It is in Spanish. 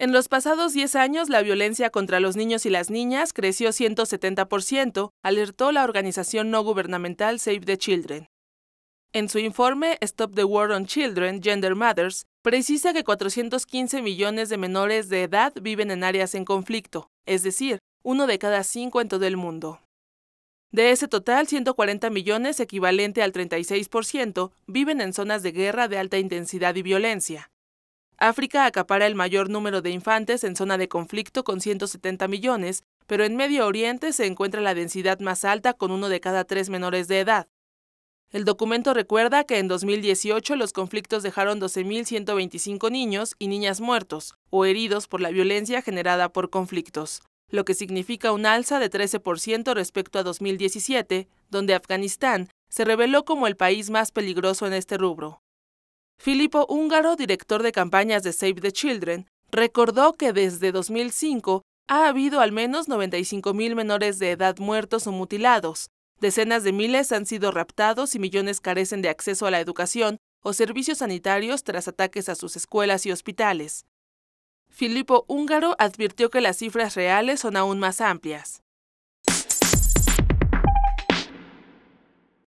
En los pasados 10 años, la violencia contra los niños y las niñas creció 170%, alertó la organización no gubernamental Save the Children. En su informe Stop the War on Children, Gender Matters, precisa que 415 millones de menores de edad viven en áreas en conflicto, es decir, uno de cada cinco en todo el mundo. De ese total, 140 millones, equivalente al 36%, viven en zonas de guerra de alta intensidad y violencia. África acapara el mayor número de infantes en zona de conflicto con 170 millones, pero en Medio Oriente se encuentra la densidad más alta con uno de cada tres menores de edad. El documento recuerda que en 2018 los conflictos dejaron 12.125 niños y niñas muertos o heridos por la violencia generada por conflictos, lo que significa un alza de 13% respecto a 2017, donde Afganistán se reveló como el país más peligroso en este rubro. Filippo Húngaro, director de campañas de Save the Children, recordó que desde 2005 ha habido al menos 95.000 menores de edad muertos o mutilados, decenas de miles han sido raptados y millones carecen de acceso a la educación o servicios sanitarios tras ataques a sus escuelas y hospitales. Filippo Húngaro advirtió que las cifras reales son aún más amplias.